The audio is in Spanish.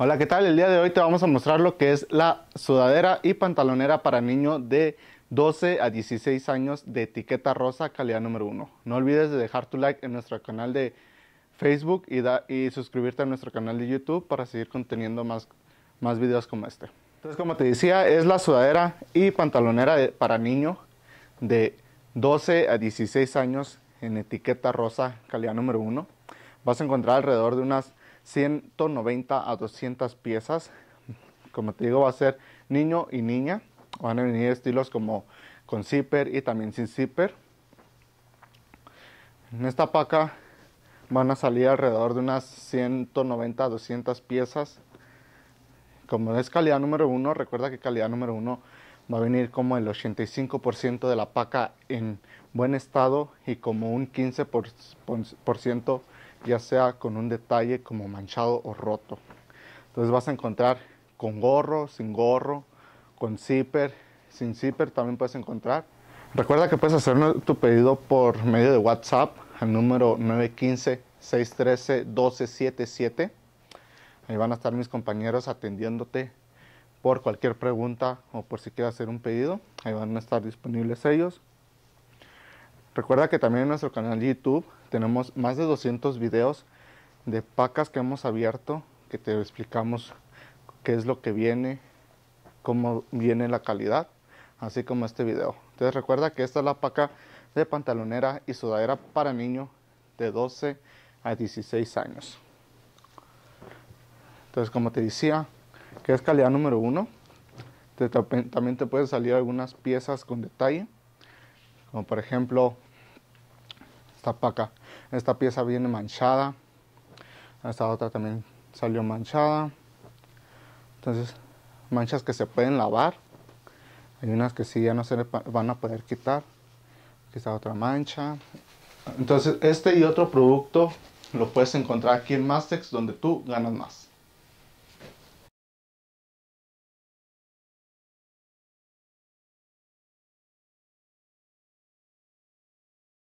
Hola, ¿qué tal? El día de hoy te vamos a mostrar lo que es la sudadera y pantalonera para niño de 12 a 16 años de etiqueta rosa calidad número 1. No olvides de dejar tu like en nuestro canal de Facebook y, y suscribirte a nuestro canal de YouTube para seguir conteniendo más, más videos como este. Entonces, como te decía, es la sudadera y pantalonera para niño de 12 a 16 años en etiqueta rosa calidad número 1. Vas a encontrar alrededor de unas 190 a 200 piezas. Como te digo, va a ser niño y niña. Van a venir estilos como con zipper y también sin zipper. En esta paca van a salir alrededor de unas 190 a 200 piezas. Como es calidad número uno, recuerda que calidad número uno va a venir como el 85% de la paca en buen estado y como un 15% ya sea con un detalle como manchado o roto. Entonces vas a encontrar con gorro, sin gorro, con zipper, sin zipper también puedes encontrar. Recuerda que puedes hacer tu pedido por medio de WhatsApp al número 915-613-1277. Ahí van a estar mis compañeros atendiéndote por cualquier pregunta o por si quieres hacer un pedido. Ahí van a estar disponibles ellos. Recuerda que también en nuestro canal de YouTube tenemos más de 200 videos de pacas que hemos abierto, que te explicamos qué es lo que viene, cómo viene la calidad, así como este video. Entonces recuerda que esta es la paca de pantalonera y sudadera para niños de 12 a 16 años. Entonces como te decía, que es calidad número uno. también te pueden salir algunas piezas con detalle, como por ejemplo esta paca, esta pieza viene manchada, esta otra también salió manchada, entonces manchas que se pueden lavar, hay unas que sí ya no se van a poder quitar, aquí está otra mancha, entonces este y otro producto lo puedes encontrar aquí en Mastex donde tú ganas más.